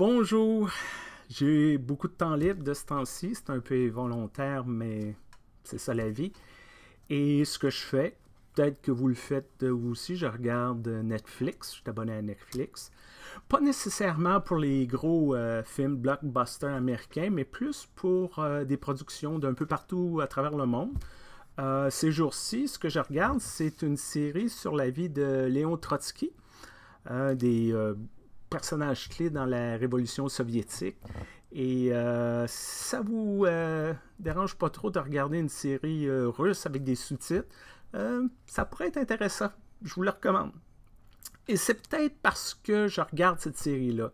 Bonjour! J'ai beaucoup de temps libre de ce temps-ci. C'est un peu volontaire, mais c'est ça la vie. Et ce que je fais, peut-être que vous le faites euh, vous aussi, je regarde euh, Netflix. Je suis abonné à Netflix. Pas nécessairement pour les gros euh, films blockbusters américains, mais plus pour des productions d'un peu partout à travers le monde. ces jours-ci, ce que je regarde, c'est une série sur la vie de Léon Trotsky. des, personnage clé dans la révolution soviétique. Et euh, ça vous euh, dérange pas trop de regarder une série euh, russe avec des sous-titres, ça pourrait être intéressant. Je vous le recommande. Et c'est peut-être parce que je regarde cette série-là.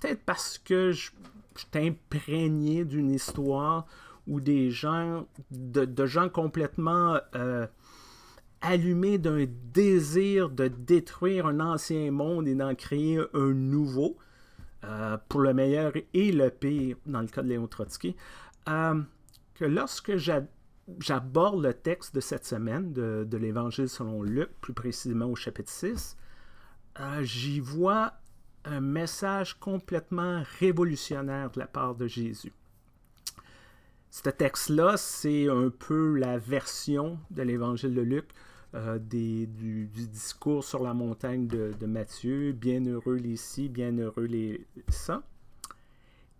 Peut-être parce que je, suis imprégné d'une histoire ou des gens, de gens complètement allumé d'un désir de détruire un ancien monde et d'en créer un nouveau, euh, pour le meilleur et le pire, dans le cas de Léon Trotsky, euh, que lorsque j'aborde le texte de cette semaine, de, de l'Évangile selon Luc, plus précisément au chapitre 6, euh, j'y vois un message complètement révolutionnaire de la part de Jésus. Ce texte-là, c'est un peu la version de l'Évangile de Luc euh, des, du, discours sur la montagne de, de Matthieu, bienheureux les ci, bienheureux les saints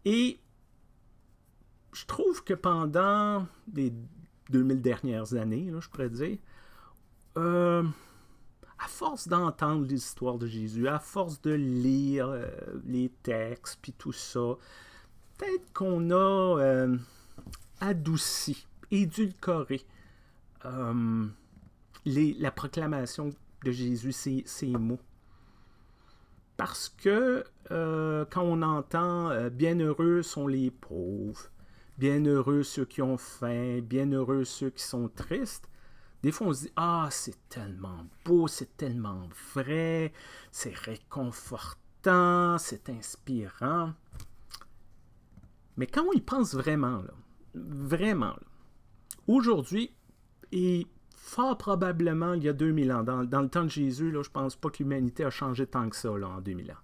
Et je trouve que pendant les 2000 dernières années, là, je pourrais dire, euh, à force d'entendre l'histoire de Jésus, à force de lire euh, les textes, puis tout ça, peut-être qu'on a adouci, édulcoré la proclamation de Jésus, ces, mots. Parce que euh, quand on entend euh, Bienheureux sont les pauvres, bienheureux ceux qui ont faim, bienheureux ceux qui sont tristes, des fois on se dit Ah, c'est tellement beau, c'est tellement vrai, c'est réconfortant, c'est inspirant. Mais quand on y pense vraiment, vraiment, aujourd'hui, et fort probablement il y a 2000 ans. Dans, le temps de Jésus, là, je ne pense pas que l'humanité a changé tant que ça en 2000 ans.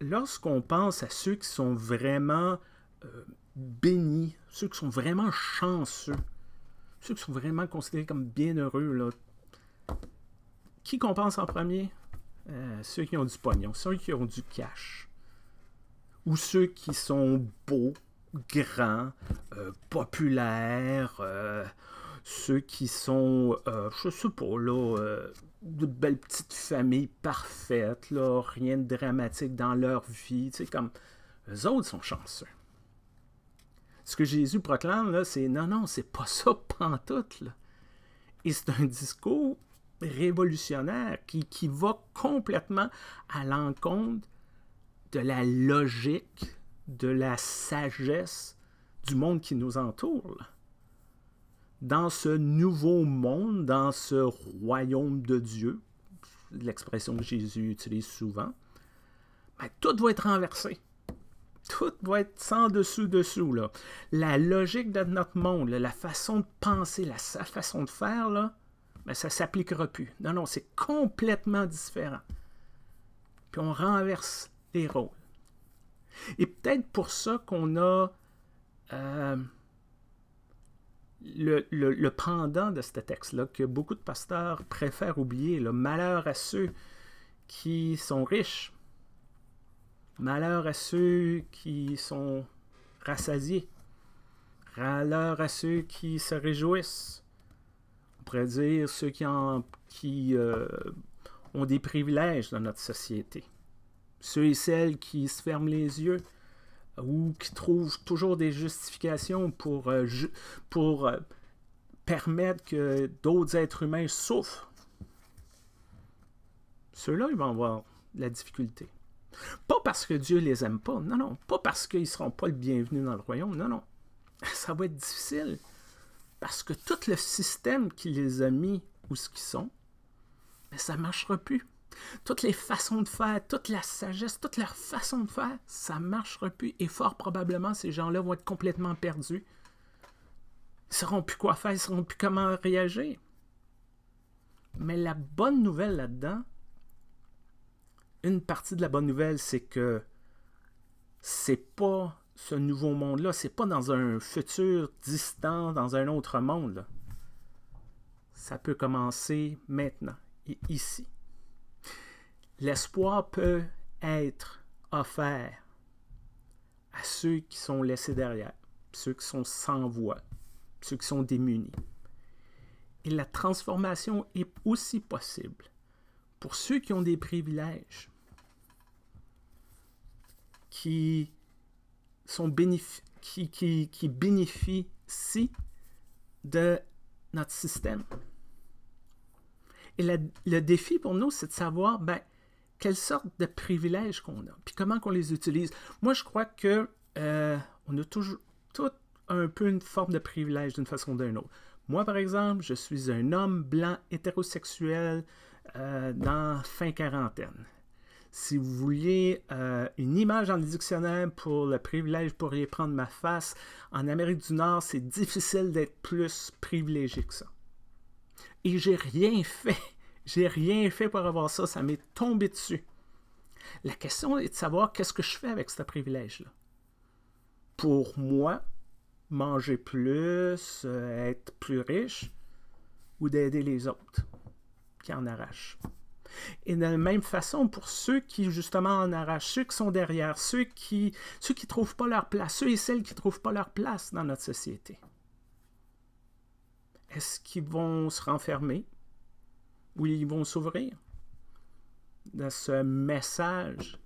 Lorsqu'on pense à ceux qui sont vraiment euh, bénis, ceux qui sont vraiment chanceux, ceux qui sont vraiment considérés comme bienheureux, qui qu'on pense en premier euh, Ceux qui ont du pognon, ceux qui ont du cash, ou ceux qui sont beaux, grands, euh, populaires, ceux qui sont, euh, je sais pas, là, euh, de belles petites familles parfaites, là, rien de dramatique dans leur vie, tu sais, comme, eux autres sont chanceux. Ce que Jésus proclame, là, c'est non, non, c'est pas ça, pantoute, là. Et c'est un discours révolutionnaire qui, qui va complètement à l'encontre de la logique, de la sagesse du monde qui nous entoure dans ce nouveau monde, dans ce royaume de Dieu, l'expression que Jésus utilise souvent, ben, tout va être renversé. Tout va être sans dessous-dessous. Là. La logique de notre monde, la façon de penser, la sa façon de faire, là, ben, ça ne s'appliquera plus. Non, non, c'est complètement différent. Puis on renverse les rôles. Et peut-être pour ça qu'on a... Euh, le, le, pendant de ce texte-là, que beaucoup de pasteurs préfèrent oublier, le malheur à ceux qui sont riches, malheur à ceux qui sont rassasiés, malheur à ceux qui se réjouissent, on pourrait dire ceux qui, euh, ont des privilèges dans notre société, ceux et celles qui se ferment les yeux, ou qui trouvent toujours des justifications pour, euh, pour euh, permettre que d'autres êtres humains souffrent, ceux-là, ils vont avoir la difficulté. Pas parce que Dieu les aime pas, non, non. Pas parce qu'ils ne seront pas le bienvenu dans le royaume, non, non. Ça va être difficile parce que tout le système qui les a mis où ce qu'ils sont, ben, ça ne marchera plus toutes les façons de faire, toute la sagesse, toute leur façon de faire, ça ne marchera plus. Et fort probablement, ces gens-là vont être complètement perdus. Ils ne sauront plus quoi faire, ils ne sauront plus comment réagir. Mais la bonne nouvelle là-dedans, une partie de la bonne nouvelle, c'est que c'est pas ce nouveau monde-là, c'est pas dans un futur distant, dans un autre monde. Ça peut commencer maintenant, et ici. L'espoir peut être offert à ceux qui sont laissés derrière, ceux qui sont sans voix, ceux qui sont démunis. Et la transformation est aussi possible pour ceux qui ont des privilèges, qui, sont qui, qui, bénéficient de notre système. Et le défi pour nous, c'est de savoir, ben, quelle sorte de privilèges qu'on a, puis comment qu'on les utilise. Moi, je crois que euh, on a toujours tout un peu une forme de privilège d'une façon ou d'une autre. Moi, par exemple, je suis un homme blanc hétérosexuel euh, dans fin quarantaine. Si vous vouliez euh, une image dans le dictionnaire pour le privilège, vous pourriez prendre ma face. En Amérique du Nord, c'est difficile d'être plus privilégié que ça. Et j'ai rien fait j'ai rien fait pour avoir ça, ça m'est tombé dessus. La question est de savoir qu'est-ce que je fais avec ce privilège-là. Pour moi, manger plus, euh, être plus riche, ou d'aider les autres qui en arrachent. Et de la même façon, pour ceux qui justement en arrachent, ceux qui sont derrière, ceux qui ceux qui trouvent pas leur place, ceux et celles qui ne trouvent pas leur place dans notre société. Est-ce qu'ils vont se renfermer où ils vont s'ouvrir dans ce message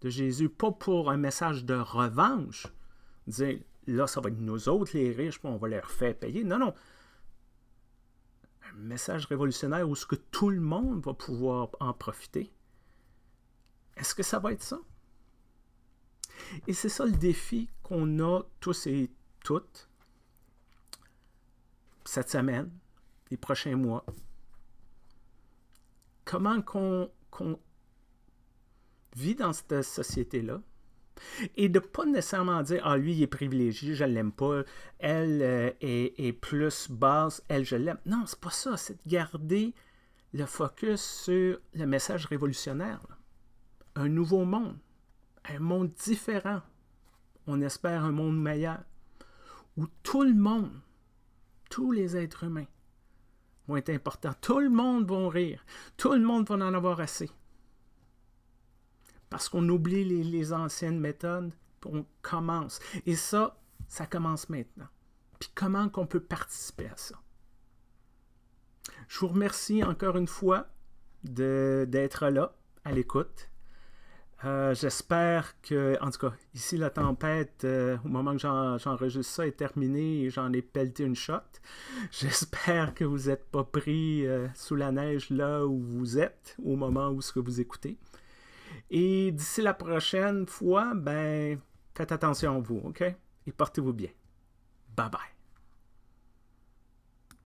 de Jésus, pas pour un message de revanche, dire là, ça va être nous autres, les riches, on va leur faire payer. Non, non. Un message révolutionnaire où ce que tout le monde va pouvoir en profiter. Est-ce que ça va être ça? Et c'est ça le défi qu'on a tous et toutes cette semaine, les prochains mois, comment qu'on vit dans cette société-là. Et de pas nécessairement dire, ah lui, il est privilégié, je l'aime pas, elle euh, est, plus basse, elle, je l'aime. Non, c'est pas ça, c'est de garder le focus sur le message révolutionnaire. Un nouveau monde, un monde différent. On espère un monde meilleur, où tout le monde, tous les êtres humains, vont être Tout le monde va rire. Tout le monde va en avoir assez. Parce qu'on oublie les, anciennes méthodes, on commence. Et ça, ça commence maintenant. Puis comment qu'on peut participer à ça? Je vous remercie encore une fois d'être là, à l'écoute. Euh, j'espère que, en tout cas, ici la tempête, euh, au moment que j'enregistre ça, est terminée et j'en ai pelleté une shot. J'espère que vous n'êtes pas pris euh, sous la neige là où vous êtes, au moment où ce que vous écoutez. Et d'ici la prochaine fois, ben, faites attention à vous, OK? Et portez-vous bien. Bye bye.